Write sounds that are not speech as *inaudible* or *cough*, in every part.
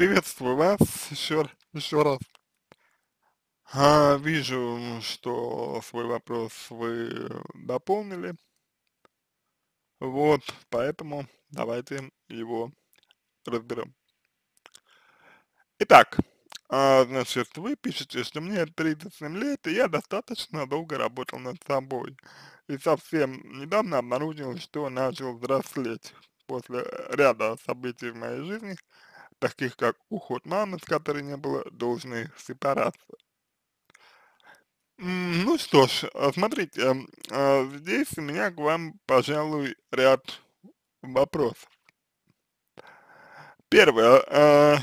Приветствую вас еще, еще раз. А, вижу, что свой вопрос вы дополнили. Вот, поэтому давайте его разберем. Итак, а, значит, вы пишете, что мне 37 лет, и я достаточно долго работал над собой. И совсем недавно обнаружил, что начал взрослеть после э, ряда событий в моей жизни – таких как уход мамы, с которой не было должной сепарации. Ну что ж, э, смотрите, э, э, здесь у меня к вам, пожалуй, ряд вопросов. Первое,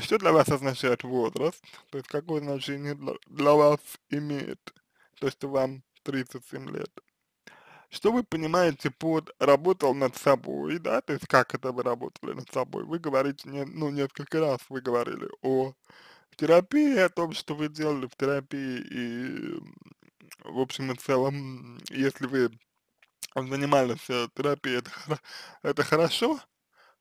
что для вас означает возраст, то есть какое значение для вас имеет то, что вам 37 лет? Что вы понимаете под «работал над собой», да, то есть как это вы работали над собой? Вы говорите, не, ну, несколько раз вы говорили о терапии, о том, что вы делали в терапии, и, в общем и целом, если вы занимались э, терапией, это, это хорошо,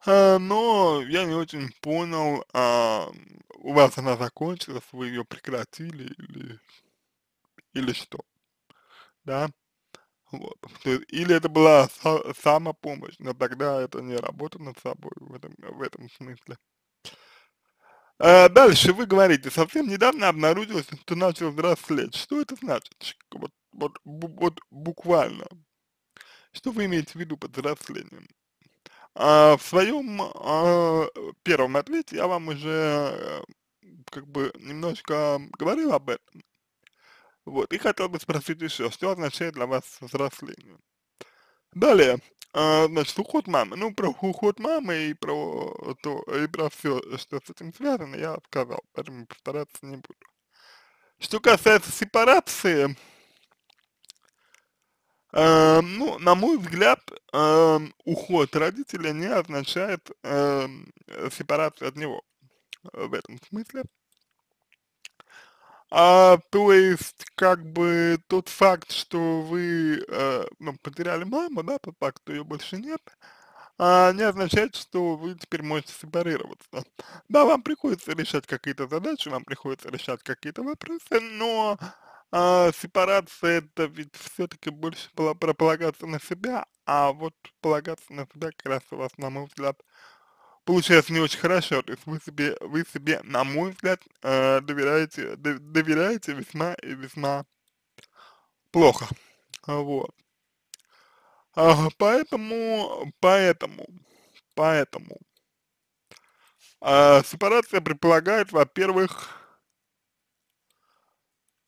а, но я не очень понял, а, у вас она закончилась, вы ее прекратили или, или что, да? Вот. или это была са самопомощь, но тогда это не работа над собой в этом, в этом смысле. А дальше вы говорите, совсем недавно обнаружилось, что начал взрослеть. Что это значит? Вот, вот, вот буквально. Что вы имеете в виду под взрослением? А, в своем а, первом ответе я вам уже э, как бы немножко говорил об этом. Вот, и хотел бы спросить еще, что означает для вас взросление? Далее, а, значит, уход мамы. Ну, про уход мамы и про то, и про все, что с этим связано, я сказал, поэтому повторяться не буду. Что касается сепарации, э, ну, на мой взгляд, э, уход родителя не означает э, сепарацию от него в этом смысле. А, то есть, как бы тот факт, что вы э, ну, потеряли маму, да, по факту ее больше нет, а, не означает, что вы теперь можете сепарироваться. Да, вам приходится решать какие-то задачи, вам приходится решать какие-то вопросы, но а, сепарация это ведь все-таки больше было полагаться на себя, а вот полагаться на себя как раз у вас, на мой взгляд, получается не очень хорошо. То есть вы себе, вы себе на мой взгляд, э, доверяете, доверяете весьма и весьма плохо. Вот. А, поэтому, поэтому, поэтому а, сепарация предполагает, во-первых,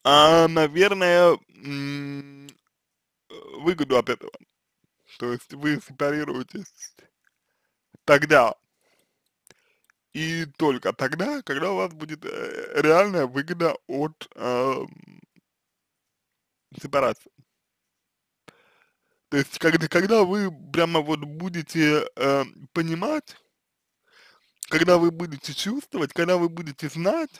а, наверное, выгоду от этого. То есть вы сепарируетесь тогда, и только тогда, когда у вас будет э, реальная выгода от э, сепарации. То есть, когда, когда вы прямо вот будете э, понимать, когда вы будете чувствовать, когда вы будете знать,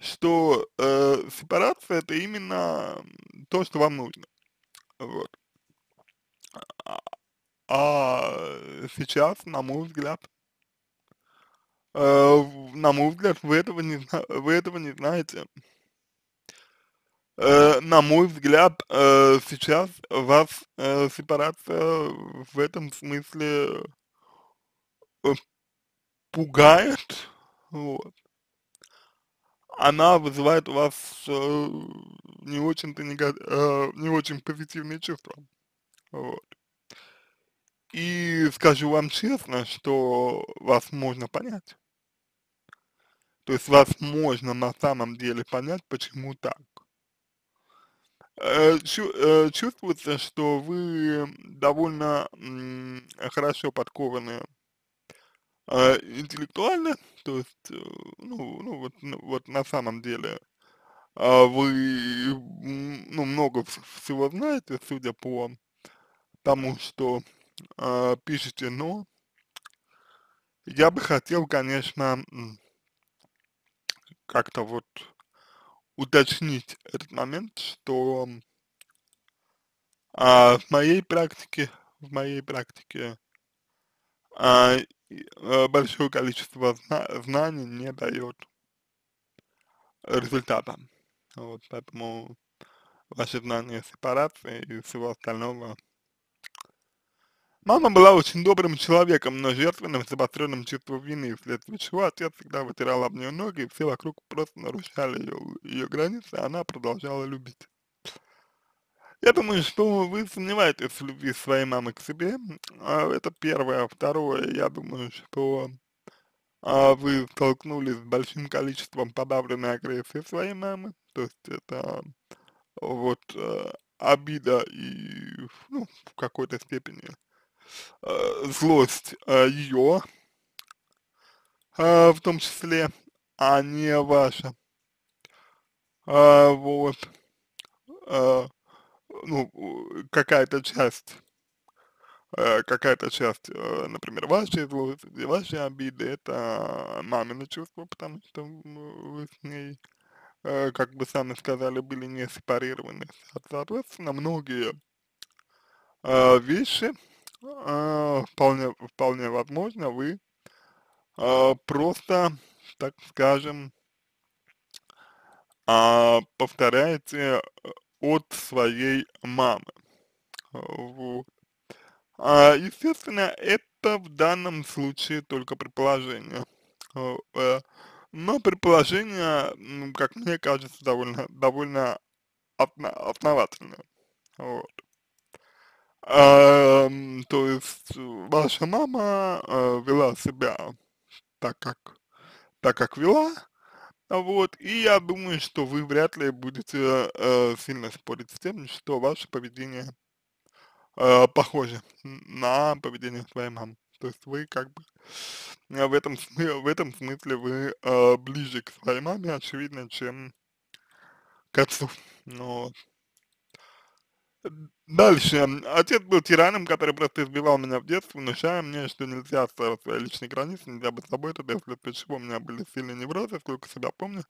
что э, сепарация это именно то, что вам нужно. Вот. А, а, а сейчас, на мой взгляд, Э, на мой взгляд, вы этого не, вы этого не знаете. Э, на мой взгляд, э, сейчас вас сепарация в этом смысле пугает, вот. Она вызывает у вас не очень-то не очень позитивные чувства, вот. И скажу вам честно, что вас можно понять. То есть вас можно на самом деле понять, почему так. Э, э, чувствуется, что вы довольно хорошо подкованы э, интеллектуально, то есть, ну, ну вот, ну вот на самом деле а вы ну, много всего знаете, судя по тому, что пишете, но я бы хотел, конечно, как-то вот уточнить этот момент, что а, в моей практике, в моей практике а, э, большое количество зна знаний не дает результата. Вот, поэтому ваши знания сепарации и всего остального Мама была очень добрым человеком, но жертвенным, запотренным чувством вины, вследствие чего отец всегда вытирал об нее ноги, и все вокруг просто нарушали ее, ее границы, а она продолжала любить. Я думаю, что вы сомневаетесь в любви своей мамы к себе. А, это первое. А второе, я думаю, что а, вы столкнулись с большим количеством подавленной агрессии своей мамы. То есть это вот э, обида и, ну, в какой-то степени Э, злость а ее, а, в том числе, а не ваша. А, вот. Ну, э, какая-то часть э, какая-то часть, например, вашей злости, вашей обиды, это мамино чувство, потому что вы с ней, как бы сами сказали, были не сепарированы. Соответственно, многие вещи, а, вполне, вполне возможно, вы э, просто, так скажем, а, э, повторяете от своей мамы. Вот. А, естественно, это в данном случае только предположение. Э, э, но предположение, ну, как мне кажется, довольно, довольно основательное. Вот. А, то есть э, ваша мама а, вела себя так, как, так, как вела, вот, и я думаю, что вы вряд ли будете э, сильно спорить с тем, что ваше поведение э, похоже на поведение своей мамы. То есть вы как бы э, в этом, в этом смысле вы э, ближе к своей маме, очевидно, чем к отцу. но ну Дальше. Отец был тираном, который просто избивал меня в детстве, внушая мне, что нельзя отстаивать свои личные границы, нельзя быть собой, это следствие чего у меня были сильные неврозы, сколько себя помню,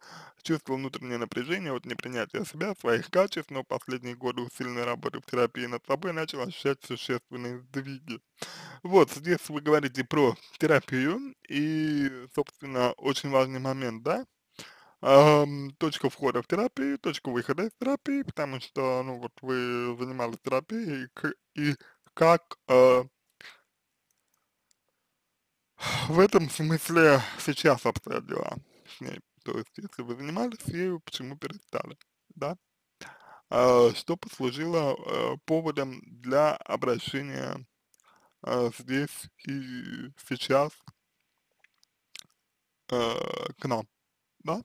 чувствовал внутреннее напряжение от непринятия себя, своих качеств, но последние годы усиленной работы в терапии над собой начал ощущать существенные сдвиги. Вот, здесь вы говорите про терапию, и, собственно, очень важный момент, да? эм, точка входа в терапию, точка выхода из терапии, потому что, ну, вот вы занимались терапией, и, и как э, в этом смысле сейчас обстоят дела с ней. То есть, если вы занимались ею, почему перестали, да? Э, что послужило э, поводом для обращения э, здесь и сейчас э, к нам, да?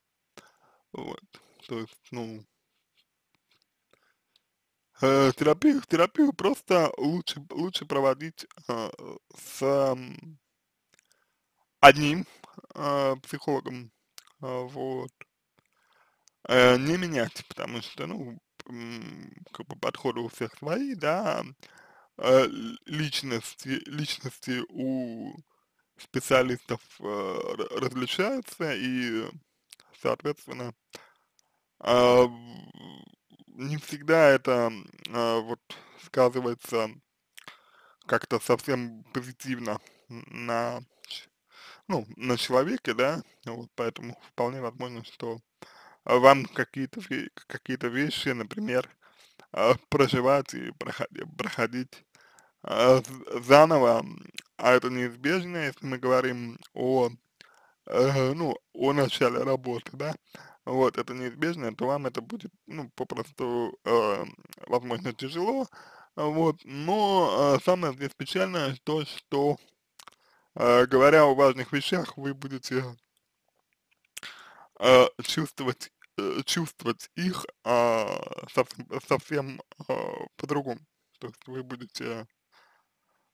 Вот. То есть, ну, э, терапию, терапию просто лучше, лучше проводить э, с э, одним э, психологом, а, вот, э, не менять, потому что, ну, как бы подходы у всех свои, да, э, личности, личности у специалистов э, различаются, и соответственно, а, не всегда это а, вот сказывается как-то совсем позитивно на, ну, на человеке, да, вот поэтому вполне возможно, что вам какие-то какие-то вещи, например, а, проживать и проходить, заново, а это неизбежно, если мы говорим о э, ну, о начале работы, да, вот, это неизбежно, то вам это будет, ну, попросту, э, возможно, тяжело, вот, но э, самое здесь печальное то, что, э, говоря о важных вещах, вы будете э, чувствовать, э, чувствовать их э, совсем, совсем э, по-другому, то есть вы будете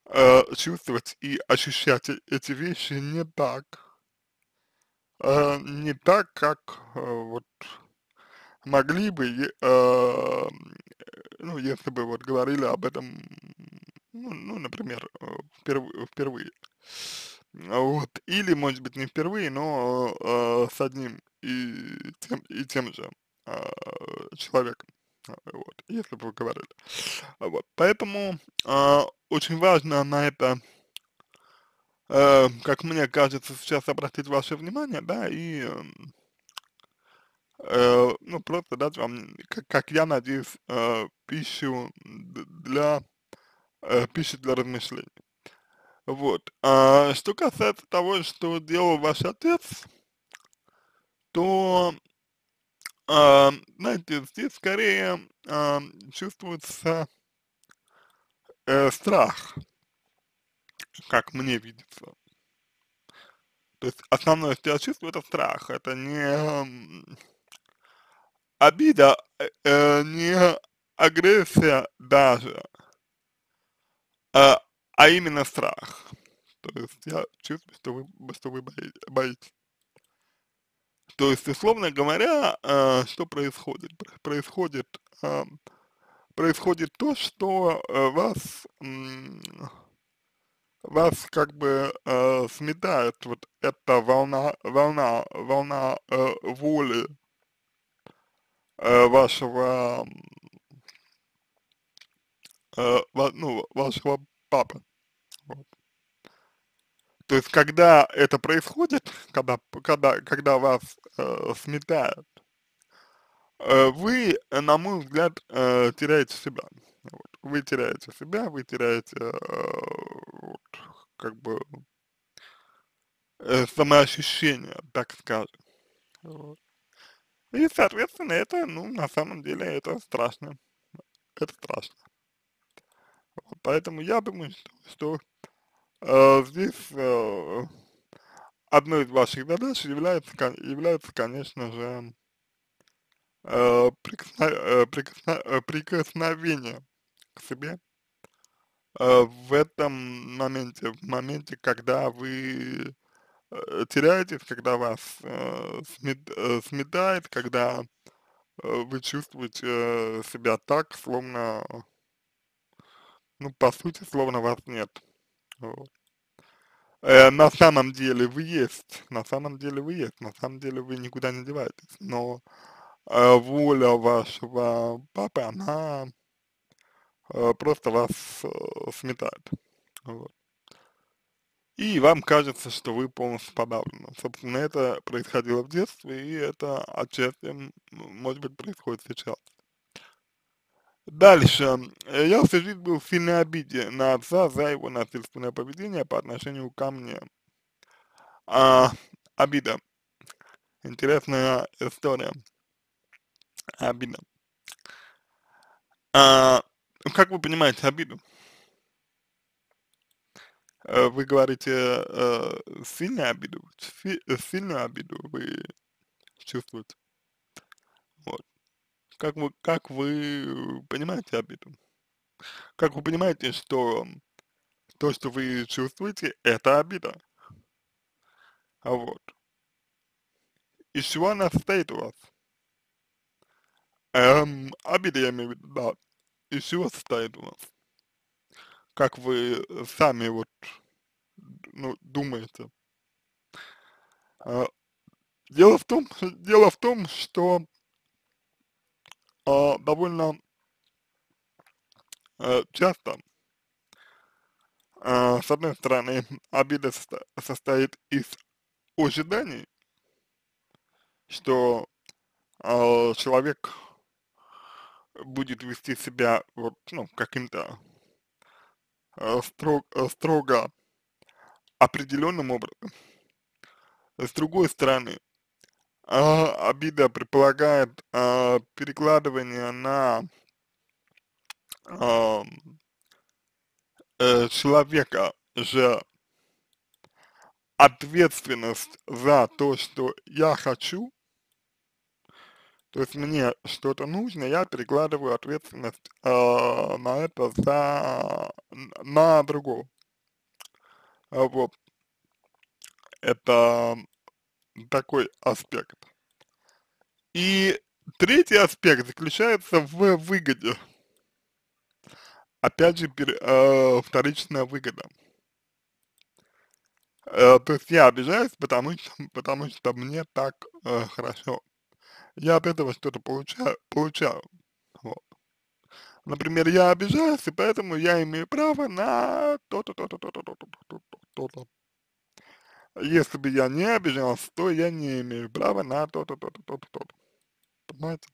э, чувствовать и ощущать э, эти вещи не так, э, не так, как э, вот могли бы, а, э, ну, если бы вот говорили об этом, ну, ну например, э, впервые, впервые. Вот. Или, может быть, не впервые, но э, с одним и тем, и тем же э, человеком. А, вот, если бы вы говорили. Вот. Поэтому э, очень важно на это э, как мне кажется, сейчас обратить ваше внимание, да, и эм, э, ну, просто дать вам, как, как я надеюсь, э, пищу для, э, пищу для размышлений. Вот. А, что касается того, что делал ваш отец, то, а, знаете, здесь скорее а, чувствуется э, страх, как мне видится. То есть основное, что я чувствую, это страх, это не эм, обида, э, э, не агрессия даже, э, а именно страх. То есть я чувствую, что вы, что вы боитесь. То есть, условно говоря, э, что происходит? Происходит, э, происходит то, что э, вас... Э, вас как бы э, сметает вот эта волна, волна, волна э, воли э, вашего, э, ну, вашего папы. Вот. То есть, когда это происходит, когда, когда, когда вас э, сметает, э, вы, на мой взгляд, э, теряете себя вы теряете себя, вы теряете э, вот, как бы ну, э, самоощущение, так скажем. Вот. И, соответственно, это, ну, на самом деле, это страшно. Это страшно. Вот, поэтому я думаю, что, что э, здесь э, одной из ваших задач является, является конечно же, э, э прикосновение, прикосновение к себе э, в этом моменте, в моменте, когда вы э, теряетесь, когда вас э, э, сметает, когда вы чувствуете себя так, словно, ну, по сути, словно вас нет. Вот. на самом деле вы есть, на самом деле вы есть, на самом деле вы никуда не деваетесь, но воля вашего папы, она Э, просто вас э, сметает. Вот. И вам кажется, что вы полностью подавлены. Собственно, это происходило в детстве, и это отчасти, может быть, происходит сейчас. Дальше. Э, я всю жизнь был в сильной обиде на отца за его насильственное поведение по отношению ко мне. А, обида. Интересная история. Обида. А, ну, как вы понимаете обиду? Э, вы говорите э, сильную обиду, э, сильную обиду вы чувствуете. Вот. Как вы, как вы понимаете обиду? Как вы понимаете, что то, что вы чувствуете, это обида? А вот. Из чего она состоит у вас? Эм, обида я имею в виду, да, из чего состоит у вас? Как вы сами вот ну, думаете? А, дело в том, *laughs* дело в том, что э, довольно э, часто, а, с одной стороны, обида состоит из ожиданий, что э, человек будет вести себя вот, ну, каким-то э, э строго определенным образом. С другой стороны, а, обида предполагает а, перекладывание на а, э, человека же ответственность за то, что я хочу, то есть мне что-то нужно, я перекладываю ответственность э, на это за, на другого. А вот. Это такой аспект. И третий аспект заключается в выгоде. Опять же, пер, э, а, вторичная выгода. Э, то есть я обижаюсь, потому что, *laughs* потому что мне так э, хорошо я от этого что-то получаю, получаю. Вот. Например, я обижаюсь, и поэтому я имею право на то-то, то-то, то-то, то-то, то-то, то-то. Если бы я не обижался, то я не имею права на то-то, то-то, то-то, то-то. Понимаете?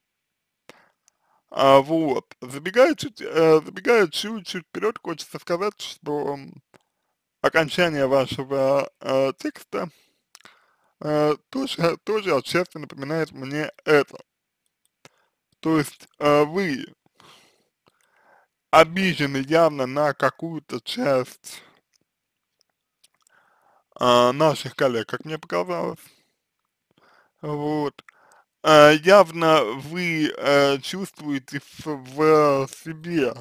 А, вот. Забегая чуть, э, чуть-чуть вперед, хочется сказать, что окончание вашего э, текста – Э, тоже, э, тоже отчасти напоминает мне это. То есть э, вы обижены явно на какую-то часть э, наших коллег, как мне показалось. Вот. Э, явно вы э, чувствуете в, в себе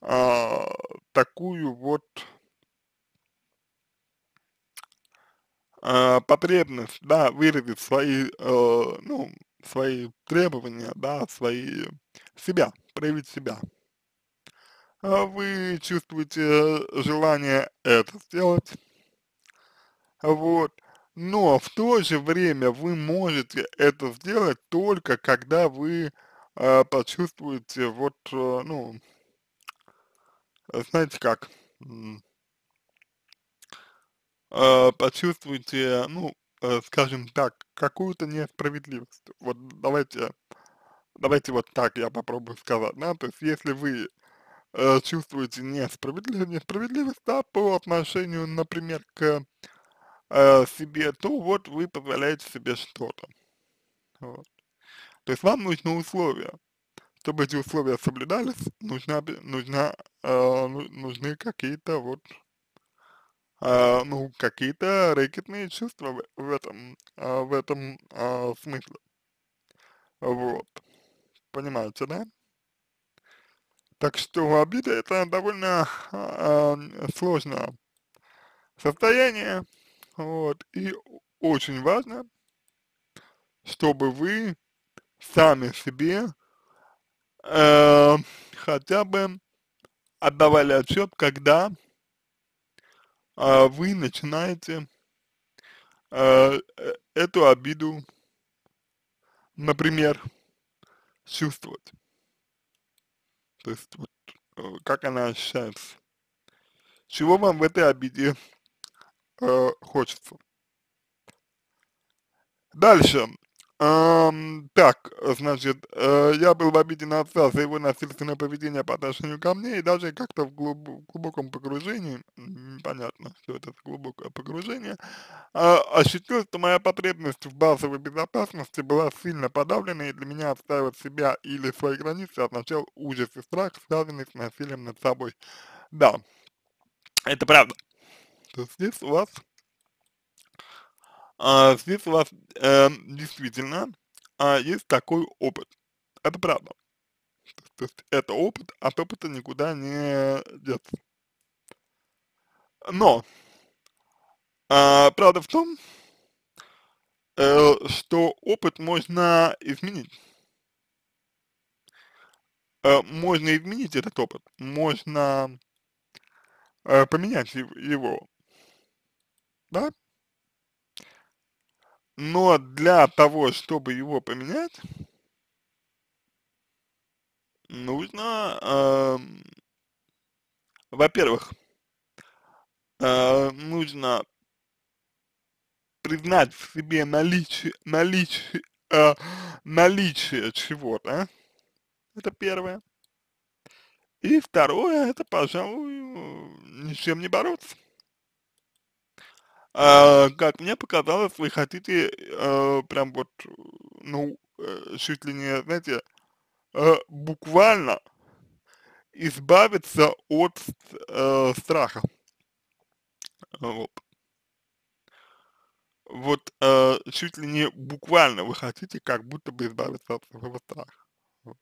э, такую вот э, потребность, да, выразить свои, э, ну, свои требования, да, свои, себя, проявить себя. А вы чувствуете желание это сделать, вот, но в то же время вы можете это сделать только когда вы э, почувствуете вот, э, ну, знаете как, э, почувствуете, ну, э, скажем так, какую-то несправедливость. Вот давайте, давайте вот так я попробую сказать, да, то есть если вы э, чувствуете несправедливость, несправедливость, да, по отношению, например, к э, себе, то вот вы позволяете себе что-то. Вот. То есть вам нужны условия. Чтобы эти условия соблюдались, нужна, нужна, э, ну, нужны какие-то вот а, ну, какие-то рэкетные чувства в, этом, в этом а, а, смысле. Вот. Понимаете, да? Так что обида это довольно а, сложное состояние, вот, и очень важно, чтобы вы сами себе э, хотя бы отдавали отчет, когда а вы начинаете э, э, эту обиду, например, чувствовать. То есть, вот, э, как она ощущается. Чего вам в этой обиде э, хочется. Дальше. Эм, так, значит, э, я был в обиде на отца за его насильственное поведение по отношению ко мне, и даже как-то в, глуб, в глубоком погружении, понятно, что это глубокое погружение, э, ощутил, что моя потребность в базовой безопасности была сильно подавлена, и для меня отстаивать себя или свои границы означал ужас и страх, связанный с насилием над собой. Да, это правда. То есть здесь у вас а, здесь у вас э, действительно а, есть такой опыт. Это правда. То есть это опыт, от а опыта никуда не деться. Но, а, правда в том, э, что опыт можно изменить. Э, можно изменить этот опыт, можно э, поменять его, да? но для того, чтобы его поменять, нужно, э, во-первых, э, нужно признать в себе наличие, наличие, э, наличие чего-то. Это первое. И второе, это, пожалуй, ни с чем не бороться. А, как мне показалось, вы хотите а, прям вот, ну, э, чуть ли не, знаете, а, буквально избавиться от а, страха. Вот. Вот а, чуть ли не буквально вы хотите как будто бы избавиться от своего страха. Вот.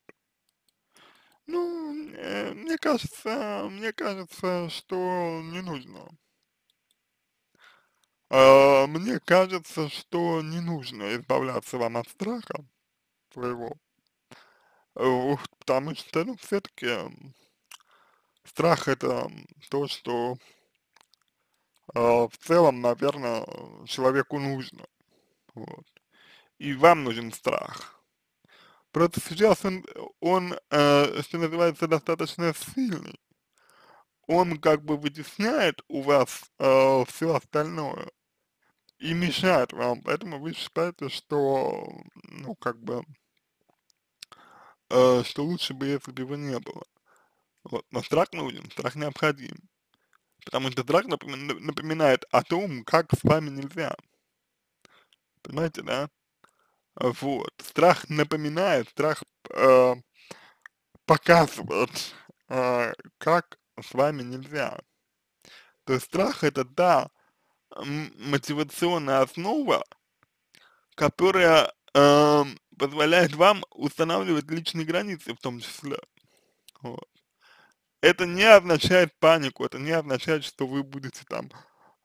Ну, э, мне кажется, мне кажется, что не нужно а, мне кажется, что не нужно избавляться вам от страха своего, потому что, ну, все-таки страх это то, что а, в целом, наверное, человеку нужно, вот, и вам нужен страх. Просто сейчас он, он э, что называется, достаточно сильный. Он как бы вытесняет у вас э, все остальное и мешает вам. Поэтому вы считаете, что, ну, как бы, э, что лучше бы, если бы его не было. Вот. Но страх нужен, страх необходим. Потому что страх напоминает о том, как с вами нельзя. Понимаете, да? Вот. Страх напоминает, страх э, показывает, э, как с вами нельзя. То есть страх это, да, мотивационная основа, которая э, позволяет вам устанавливать личные границы в том числе. Вот. Это не означает панику, это не означает, что вы будете там,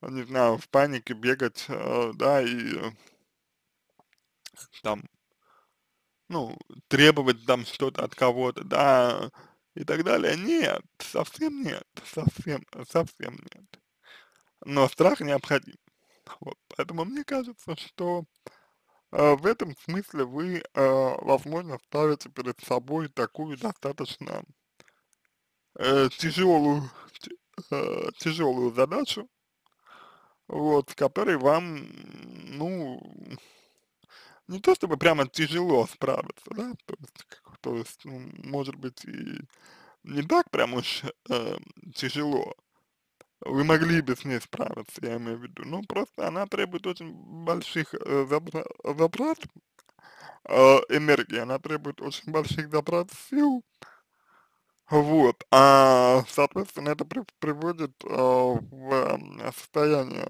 не знаю, в панике бегать, э, да, и э, там, ну, требовать там что-то от кого-то, да, и так далее. Нет, совсем нет, совсем, совсем нет но страх необходим. Вот. Поэтому мне кажется, что э, в этом смысле вы, э, возможно, ставите перед собой такую достаточно э, тяжелую, э, тяжелую задачу, вот, с которой вам, ну, не то чтобы прямо тяжело справиться, да, то есть, то есть ну, может быть, и не так прям уж э, тяжело, вы могли бы с ней справиться, я имею в виду. Ну, просто она требует очень больших э, забра затрат э, энергии, она требует очень больших затрат сил. Вот, а, соответственно, это при приводит э, в э, состояние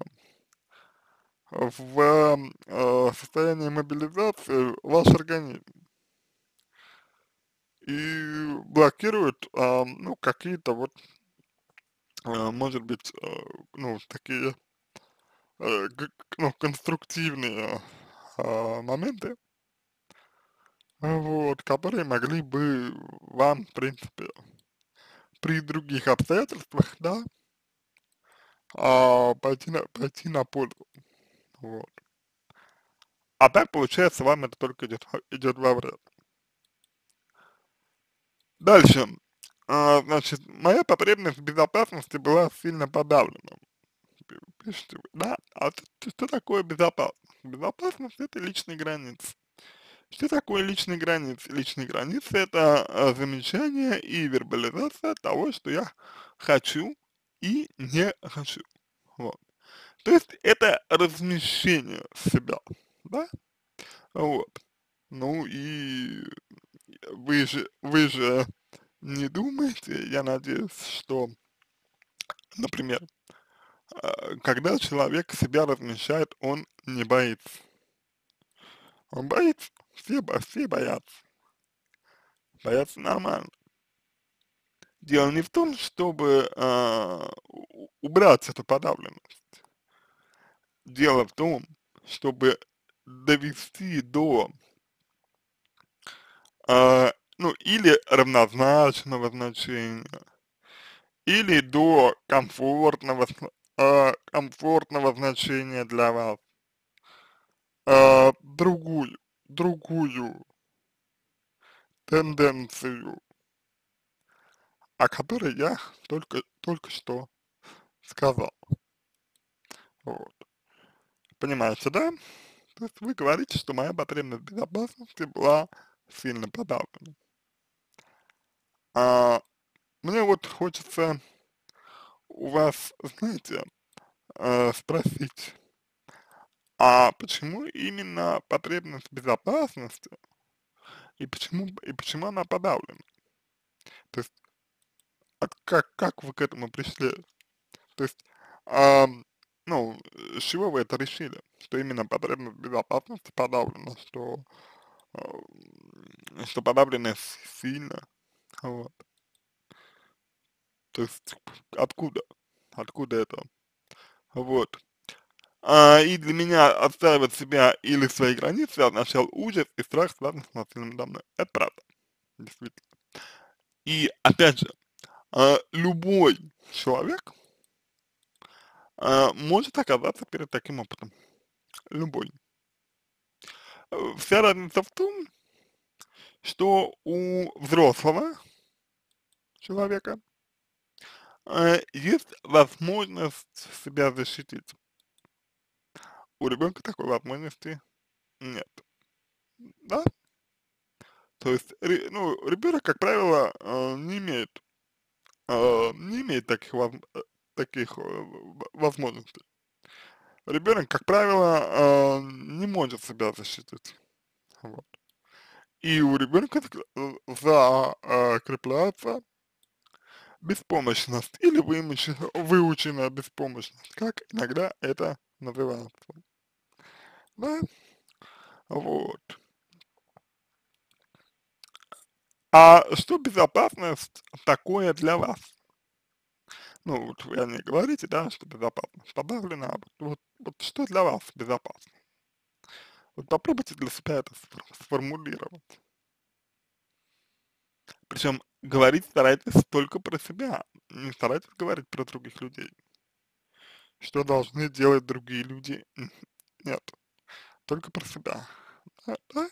в э, э состояние мобилизации ваш организм и блокирует, э, ну, какие-то вот а, может быть, а, ну, такие, э, ну, конструктивные а, моменты, вот, которые могли бы вам, в принципе, при других обстоятельствах, да, пойти, на, пойти на пользу. Вот. опять получается, вам это только идет, идет во вред. Дальше. А, значит, моя потребность в безопасности была сильно подавлена. Пишите вы, да? А что такое безопасность? Безопасность – это личные границы. Что такое личные границы? Личные границы – это а, замечание и вербализация того, что я хочу и не хочу. Вот. То есть это размещение себя, да? Вот. Ну и вы же, вы же не думаете, я надеюсь, что, например, а, когда человек себя размещает, он не боится. Он боится, все, все боятся. Боятся нормально. Дело не в том, чтобы э, убрать эту подавленность. Дело в том, чтобы довести до э, ну или равнозначного значения, или до комфортного, э, комфортного значения для вас, э, другую, другую тенденцию, о которой я только, только что сказал. Вот. Понимаете, да? То есть вы говорите, что моя потребность безопасности была сильно подавлена. А, мне вот хочется у вас, знаете, э, спросить, а почему именно потребность безопасности и почему, и почему она подавлена? То есть, а как, как вы к этому пришли? То есть, э, ну, с чего вы это решили? Что именно потребность безопасности подавлена, что, э, что подавлена сильно? Вот. То есть типа, откуда? Откуда это? Вот. А, и для меня отстаивать себя или свои границы означал ужас и страх, связанный с насилием надо Это правда. Действительно. И опять же, а, любой человек а, может оказаться перед таким опытом. Любой. Э, вся разница в том, что у взрослого человека, э, есть возможность себя защитить. У ребенка такой возможности нет. Да? То есть, ну, ребенок, как правило, э, не имеет, э, не имеет таких, таких возможностей. Ребенок, как правило, не может себя защитить. Вот. И у ребенка закрепляется беспомощность или выученная беспомощность, как иногда это называется. Да? Вот. А что безопасность такое для вас? Ну, вот вы о ней говорите, да, что безопасность добавлена. А вот, вот, вот что для вас безопасно? Вот попробуйте для себя это сформулировать. Причем Говорить старайтесь только про себя, не старайтесь говорить про других людей. Что должны делать другие люди? *laughs* Нет, только про себя. Да, да.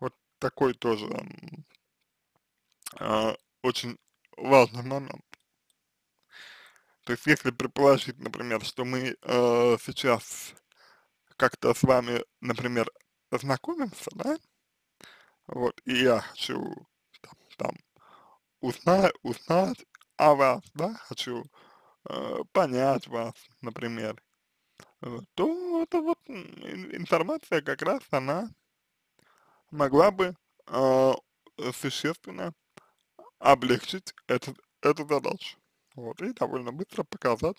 Вот такой тоже э, очень важный момент. То есть, если предположить, например, что мы э, сейчас как-то с вами, например, знакомимся, да, вот, и я хочу там узнать, узнать о вас, да, хочу э, понять вас, например, то эта вот информация как раз она могла бы э, существенно облегчить этот, эту задачу. Вот, и довольно быстро показать,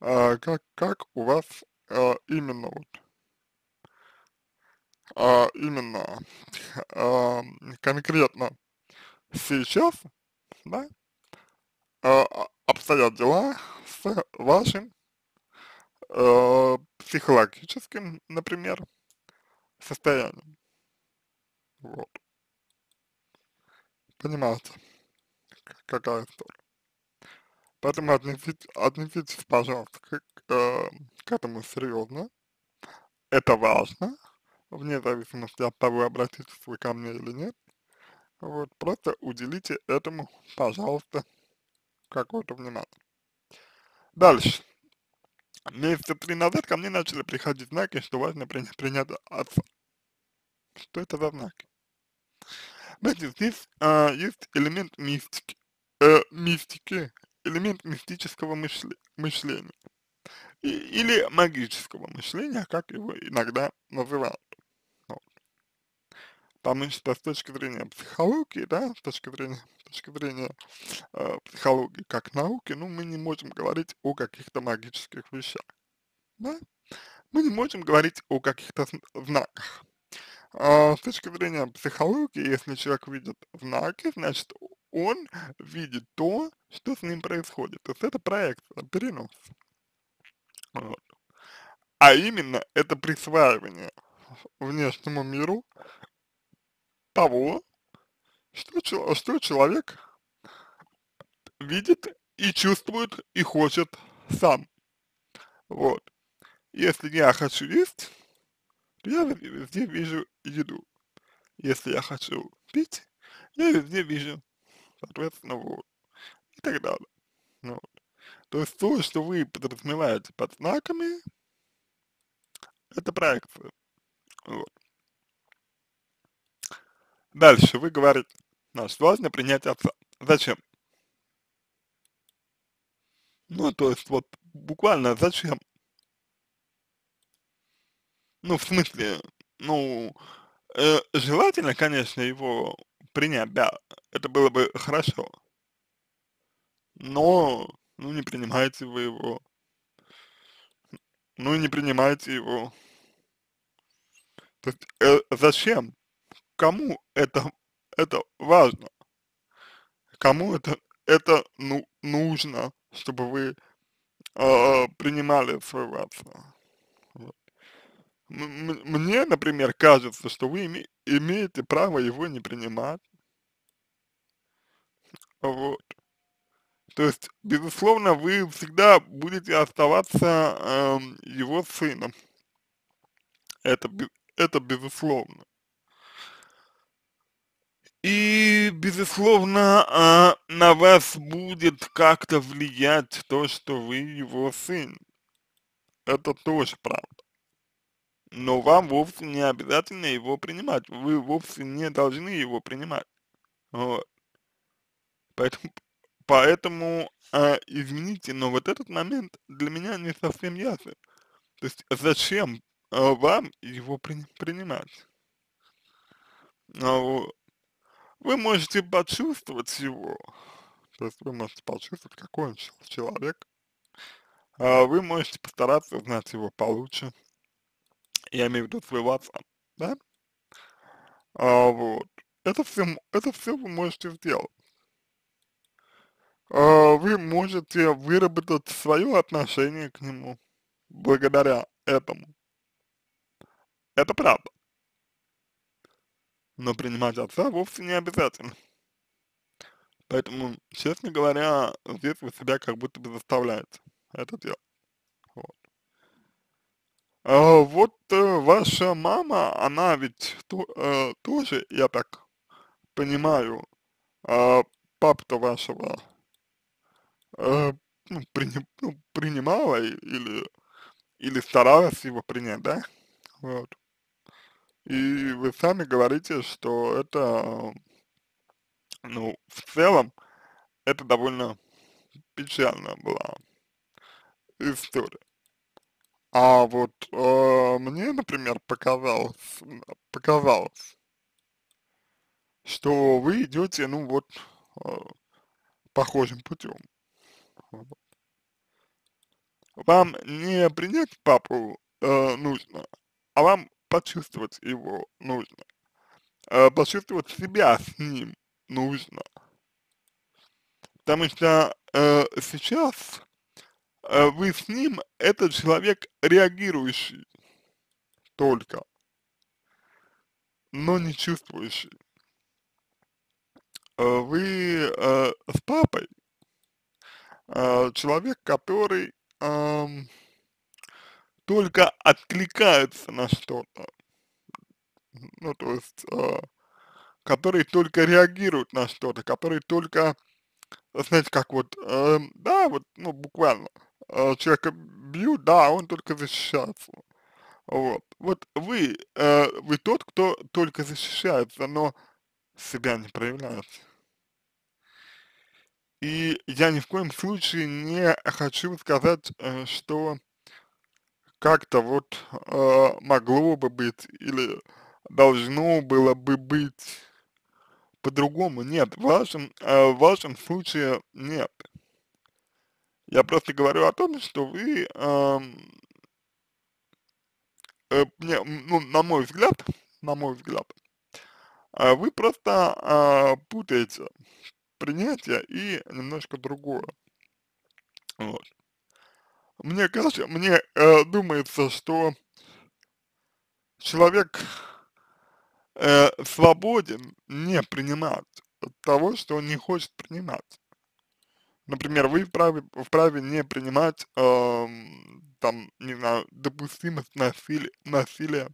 э, как, как у вас э, именно вот э, именно э, *laughs* конкретно сейчас да, э, обстоят дела с вашим э, психологическим, например, состоянием. Вот. Понимаете, какая история. Поэтому отнесите, отнеситесь, пожалуйста, к, э, к этому серьезно. Это важно, вне зависимости от того, обратитесь вы ко мне или нет. Вот, просто уделите этому, пожалуйста, какое-то внимание. Дальше. Месяца три назад ко мне начали приходить знаки, что важно принять, принять отца. Что это за знаки? Знаете, здесь а, есть элемент мистики, э, мистики, элемент мистического мышле мышления. И, или магического мышления, как его иногда называют. Потому что с точки зрения психологии, да, с точки зрения, с точки зрения э, психологии как науки, ну, мы не можем говорить о каких-то магических вещах, да? Мы не можем говорить о каких-то знаках. Э, с точки зрения психологии, если человек видит знаки, значит, он видит то, что с ним происходит. То есть это проекция, перенос. Вот. А именно, это присваивание внешнему миру того, что, что человек видит и чувствует и хочет сам. Вот. Если я хочу есть, то я везде вижу еду. Если я хочу пить, я везде вижу, соответственно, вот. И так далее. Ну вот. То есть то, что вы подразумеваете под знаками, это проекция. Вот. Дальше вы говорите, значит, «Ну, важно принять отца. Зачем? Ну, то есть, вот, буквально зачем? Ну, в смысле, ну, э, желательно, конечно, его принять, да, это было бы хорошо. Но, ну, не принимаете вы его. Ну, не принимаете его. То есть, э, зачем? кому это, это важно? Кому это, это ну, нужно, чтобы вы э, принимали свою рацию? Мне, например, кажется, что вы име имеете право его не принимать. Вот. То есть, безусловно, вы всегда будете оставаться э, его сыном. Это, это безусловно. И, безусловно, а на вас будет как-то влиять то, что вы его сын. Это тоже правда. Но вам вовсе не обязательно его принимать. Вы вовсе не должны его принимать. Вот. Поэтому, поэтому э, извините, но вот этот момент для меня не совсем ясен. То есть зачем э, вам его при, принимать? Ну, вы можете почувствовать его, то есть вы можете почувствовать, какой он человек, а вы можете постараться узнать его получше, я имею в виду свой WhatsApp, да? А, вот. Это все, это все вы можете сделать. А, вы можете выработать свое отношение к нему благодаря этому. Это правда но принимать отца вовсе не обязательно. Поэтому, честно говоря, здесь вы себя как будто бы заставляете это делать. Вот. А, вот э, ваша мама, она ведь то, э, тоже, я так понимаю, э, а папу-то вашего э, ну, при, ну, принимала или, или старалась его принять, да? Вот. И вы сами говорите, что это, ну, в целом, это довольно печальная была история. А вот э, мне, например, показалось, показалось, что вы идете, ну вот, э, похожим путем. Вам не принять папу э, нужно, а вам почувствовать его нужно, э, почувствовать себя с ним нужно. Потому что э, сейчас э, вы с ним, это человек реагирующий только, но не чувствующий. Э, вы э, с папой э, человек, который э, только откликается на что-то, ну, то есть, э, которые только реагируют на что-то, которые только, знаете, как вот, э, да, вот, ну, буквально, э, человека бьют, да, он только защищается, вот. Вот вы, э, вы тот, кто только защищается, но себя не проявляет. И я ни в коем случае не хочу сказать, э, что как-то вот э, могло бы быть или должно было бы быть по-другому. Нет, в вашем, э, в вашем случае нет. Я просто говорю о том, что вы, э, э, не, ну, на мой взгляд, на мой взгляд, э, вы просто э, путаете принятие и немножко другое. Вот. Мне кажется, мне э, думается, что человек э, свободен не принимать того, что он не хочет принимать. Например, вы вправе, вправе не принимать, э, там, не знаю, допустимость насилия, насилия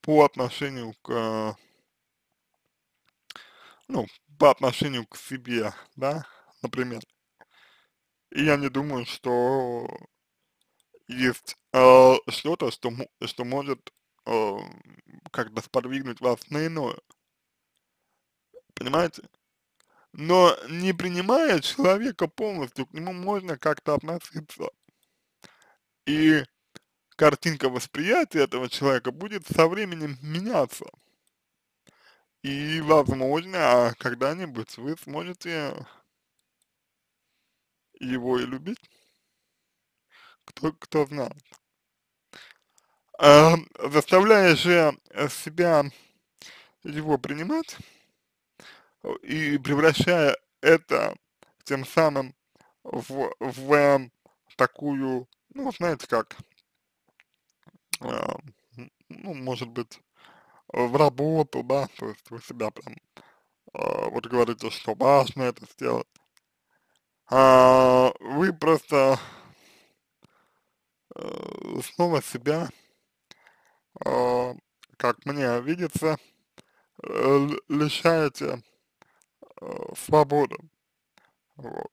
по отношению к, э, ну, по отношению к себе, да, например. И я не думаю, что есть э, что-то, что, что может э, как то сподвигнуть вас на иное. Понимаете? Но не принимая человека полностью, к нему можно как-то относиться. И картинка восприятия этого человека будет со временем меняться. И, возможно, когда-нибудь вы сможете его и любить кто, кто знает. Э, а, заставляя же э, себя его принимать и превращая это тем самым в, в такую, ну, знаете как, э, ну, может быть, в работу, да, то есть вы себя прям, э, вот говорите, что важно это сделать. А, вы просто Э, снова себя, э, как мне видится, э, лишаете свободы. Вот.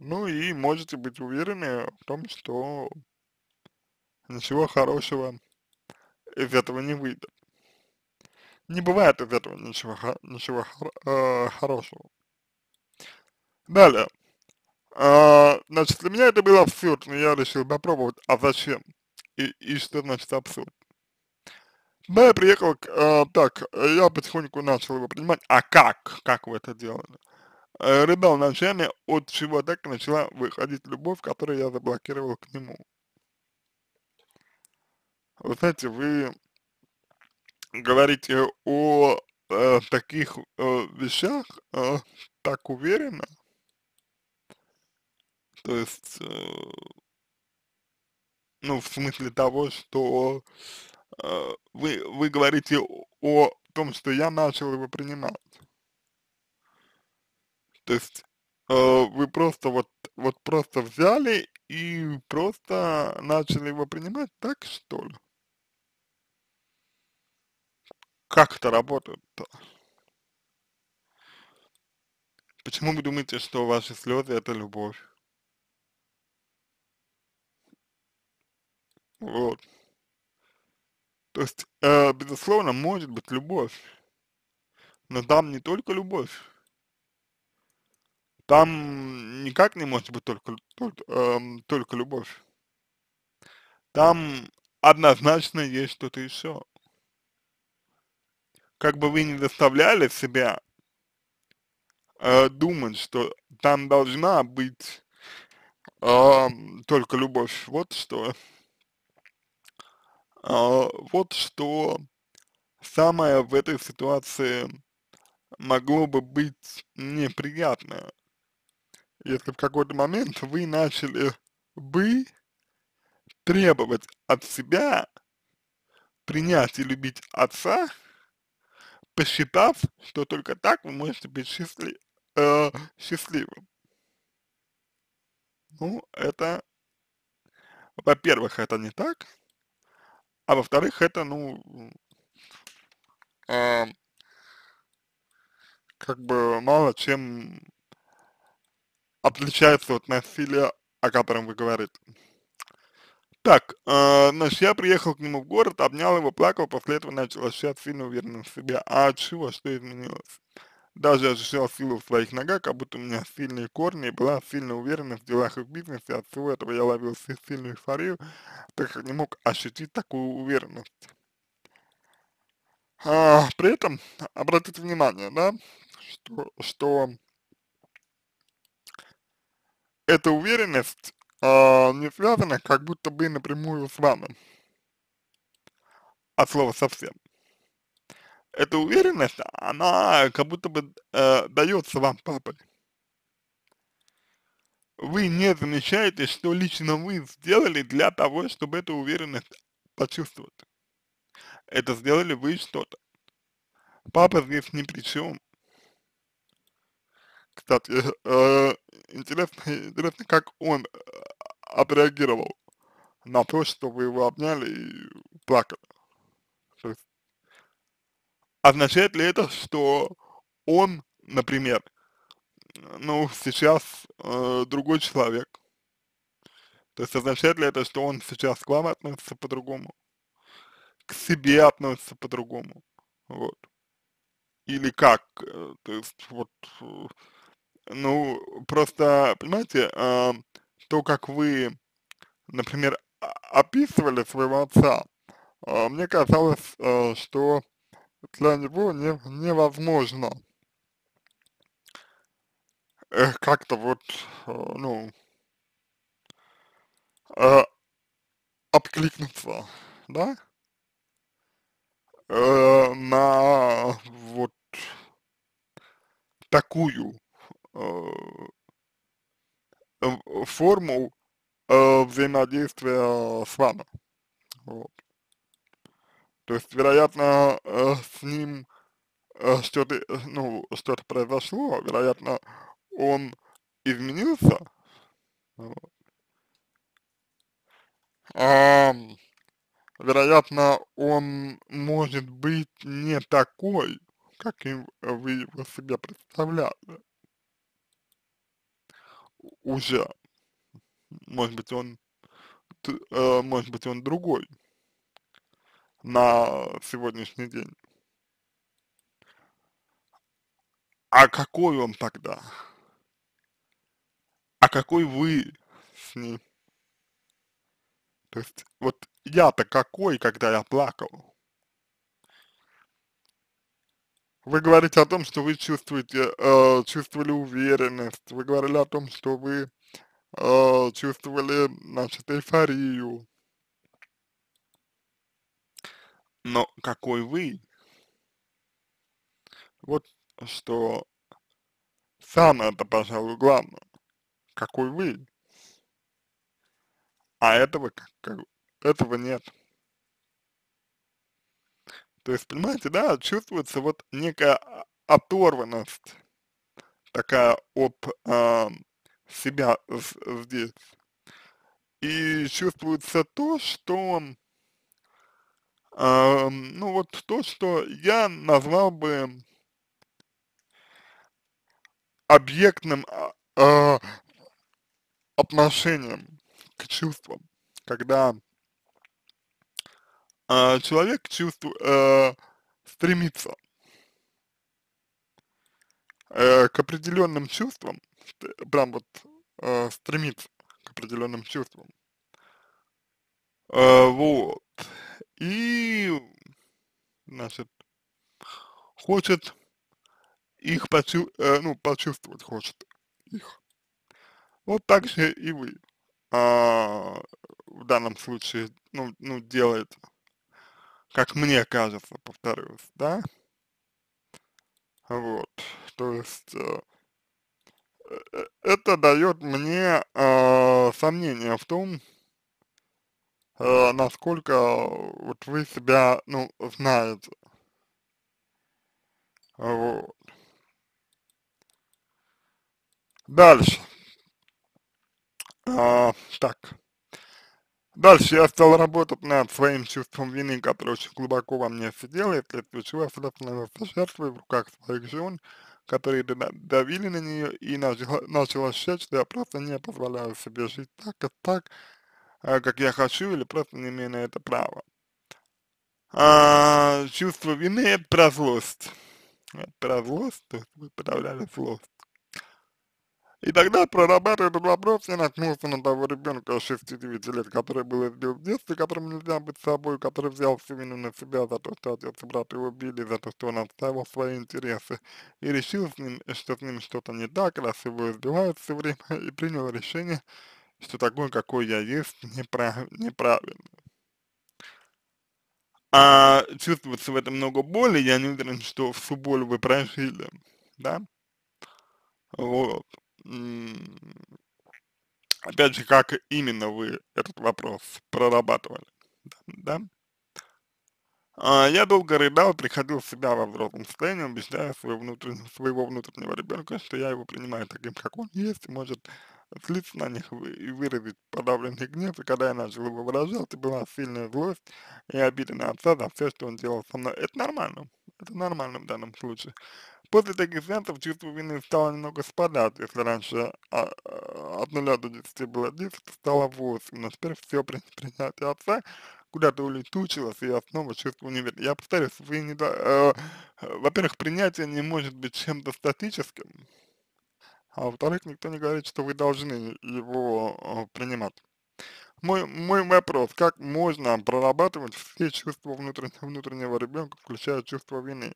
Ну и можете быть уверены в том, что ничего хорошего из этого не выйдет. Не бывает из этого ничего, ничего хорошего. Далее. А, значит, для меня это был абсурд, но я решил попробовать, а зачем? И, и что значит абсурд? Да, я приехал, э, так, я потихоньку начал его принимать, а как, как вы это делали? А, рыдал ночами, от чего так начала выходить любовь, которую я заблокировал к нему. Вы знаете, вы говорите о э, таких э, вещах э, так уверенно, то есть, э, ну, в смысле того, что э, вы, вы говорите о, том, что я начал его принимать. То есть, э, вы просто вот, вот просто взяли и просто начали его принимать, так что ли? Как это работает-то? Почему вы думаете, что ваши слезы это любовь? Вот. То есть, э, безусловно, может быть любовь, но там не только любовь. Там никак не может быть только, только, э, только любовь. Там однозначно есть что-то еще. Как бы вы не заставляли себя э, думать, что там должна быть э, только любовь. Вот что а, вот что самое в этой ситуации могло бы быть неприятное, если в какой-то момент вы начали бы требовать от себя принять и любить отца, посчитав, что только так вы можете быть счастли э, счастливым. Ну, это, во-первых, это не так, а во-вторых, это, ну, э, как бы мало чем отличается от насилия, о котором вы говорите. Так, э, значит, я приехал к нему в город, обнял его, плакал, после этого начал ощущать сильную уверенность в себе. А чего? Что изменилось? Даже ощущал силу в своих ногах, как будто у меня сильные корни и была сильно уверена в делах и в бизнесе. От всего этого я ловил сильную эйфорию, так как не мог ощутить такую уверенность. А, при этом обратите внимание, да, что, что эта уверенность а, не связана как будто бы напрямую с вами от слова совсем эта уверенность, она как будто бы э, дается вам папой. Вы не замечаете, что лично вы сделали для того, чтобы эту уверенность почувствовать. Это сделали вы что-то. Папа здесь ни при чем. Кстати, *laughs* э, интересно, интересно, как он э, отреагировал на то, что вы его обняли и плакали. То есть означает ли это, что он, например, ну, сейчас э, другой человек? То есть означает ли это, что он сейчас к вам относится по-другому? К себе относится по-другому? Вот. Или как? Э, то есть вот, э, ну, просто, понимаете, э, то, как вы, например, описывали своего отца, э, мне казалось, э, что для него не, невозможно э, как-то вот, э, ну, э, откликнуться, да, э, на вот такую э, форму э, взаимодействия с вами. Вот. То есть, вероятно, э, с ним э, что-то, э, ну, что-то произошло, вероятно, он изменился. А, вероятно, он может быть не такой, каким вы его себе представляли. Уже. Может быть, он, может быть, он другой на сегодняшний день. А какой он тогда? А какой вы с ним? То есть, вот я-то какой, когда я плакал? Вы говорите о том, что вы чувствуете, э, чувствовали уверенность, вы говорили о том, что вы э, чувствовали, значит, эйфорию, но какой вы. Вот что самое-то, пожалуй, главное. Какой вы. А этого, как, этого нет. То есть, понимаете, да, чувствуется вот некая оторванность такая от э, себя здесь. И чувствуется то, что э, ну вот то, что я назвал бы объектным э, отношением к чувствам, когда э, человек чувству, э, стремится э, к определенным чувствам, прям вот э, стремится к определенным чувствам. Э, вот и значит, хочет их почу, э, ну, почувствовать хочет их. Вот так же и вы а, в данном случае, ну, ну, делает, как мне кажется, повторюсь, да? Вот, то есть, э, э, э это дает мне э, сомнение в том, э, насколько вот вы себя, ну, знаете. Вот. Дальше. А, так. Дальше я стал работать над своим чувством вины, которое очень глубоко во мне сидело, и вследствие чего я становился жертвой в руках своих жен, которые давили на нее, и начала, начала считать, что я просто не позволяю себе жить так, и так, а, как я хочу, или просто не имею на это право. А, чувство вины – это про злость. про злость, то есть вы подавляли злость. И тогда, прорабатывая этот вопрос, я наткнулся на того ребенка 6-9 лет, который был избил в детстве, которому нельзя быть собой, который взял всю вину на себя за то, что отец и брат его били, за то, что он отставил свои интересы, и решил, с ним, что с ним что-то не так, раз его избивают все время, *laughs* и принял решение что такой, какой я есть, *laughs* неправ, неправильно. А чувствуется в этом много боли, я не уверен, что всю боль вы прожили, да? Вот. Опять же, как именно вы этот вопрос прорабатывали, да? А я долго рыдал, приходил в себя во взрослом состоянии, убеждая своего внутреннего, своего внутреннего ребенка, что я его принимаю таким, как он есть, и может злиться на них и выразить подавленный гнев, и когда я начал его выражать, была сильная злость и обида на отца за все, что он делал со мной. Это нормально, это нормально в данном случае. После таких сеансов чувство вины стало немного спадать, если раньше а, а, от 0 до 10 было 10, стало 8, но теперь все принятие отца куда-то улетучилось, и я снова чувствую неверие. Я повторюсь, вы не... Э, во-первых, принятие не может быть чем-то статическим, а во-вторых, никто не говорит, что вы должны его а, принимать. Мой, мой вопрос, как можно прорабатывать все чувства *laughs* внутреннего, внутреннего ребенка, включая чувство вины?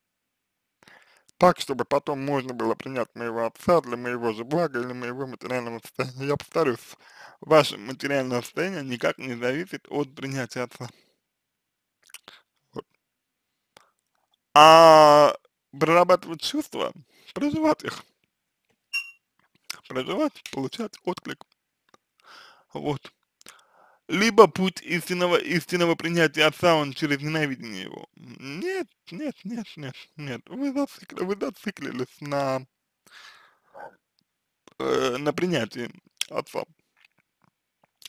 Так, чтобы потом можно было принять моего отца для моего же блага или моего материального состояния. Я повторюсь, ваше материальное состояние никак не зависит от принятия отца. Вот. А прорабатывать чувства, проживать их – продавать, получать отклик. Вот. Либо путь истинного, истинного принятия он через ненавидение его. Нет, нет, нет, нет, нет. Вы, зацикли, вы зациклились на, э, на принятии отца.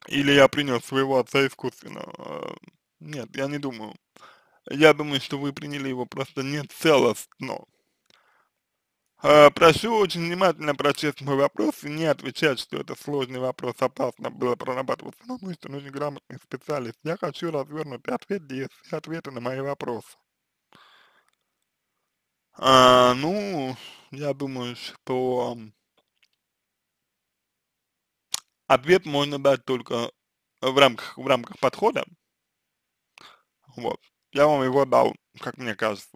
Или я принял своего отца искусственно. Э, нет, я не думаю. Я думаю, что вы приняли его просто не целостно. Э, прошу очень внимательно прочесть мой вопрос и не отвечать, что это сложный вопрос, опасно было прорабатывать самому, что нужен грамотный специалист. Я хочу развернуть ответ, есть ответы на мои вопросы. А, ну, я думаю, что ответ можно дать только в рамках, в рамках подхода. Вот. Я вам его дал, как мне кажется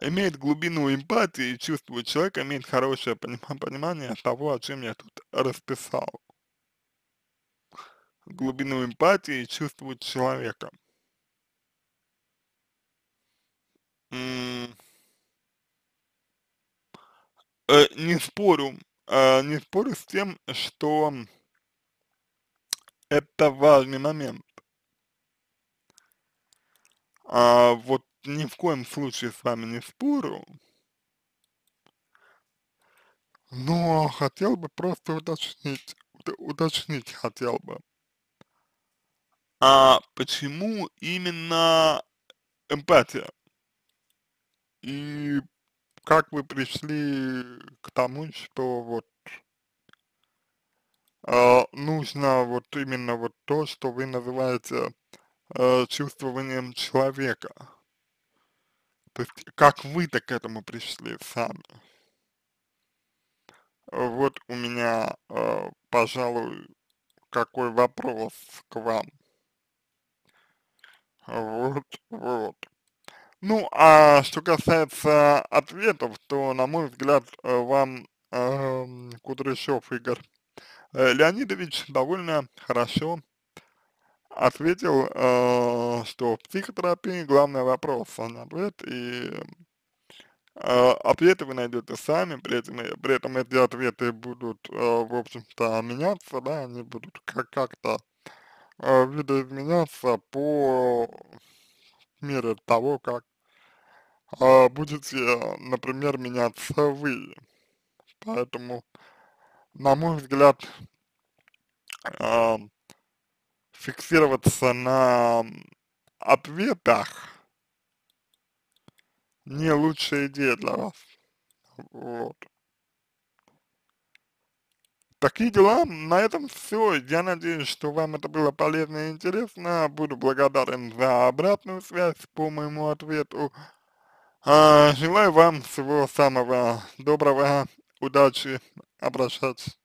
имеет глубину эмпатии и чувствует человека, имеет хорошее понимание того, о чем я тут расписал. Глубину эмпатии и чувствует человека. Э, не спорю, э, не спорю с тем, что это важный момент. А, вот ни в коем случае с вами не спорю, но хотел бы просто уточнить, уточнить хотел бы, а почему именно эмпатия? И как вы пришли к тому, что вот э, нужно вот именно вот то, что вы называете э, чувствованием человека? То есть, как вы-то к этому пришли сами? Вот у меня, э, пожалуй, какой вопрос к вам. Вот, вот. Ну, а что касается ответов, то, на мой взгляд, э, вам э, Кудряшов Игорь э, Леонидович довольно хорошо ответил, э, что в психотерапии главный вопрос, он ответ, и э, ответы вы найдете сами, при этом, э, при этом эти ответы будут, э, в общем-то, меняться, да, они будут как-то э, видоизменяться по мере того, как э, будете, например, меняться вы. Поэтому, на мой взгляд, э, фиксироваться на ответах не лучшая идея для вас. Вот. Такие дела. На этом все. Я надеюсь, что вам это было полезно и интересно. Буду благодарен за обратную связь по моему ответу. А, желаю вам всего самого доброго, удачи, обращаться.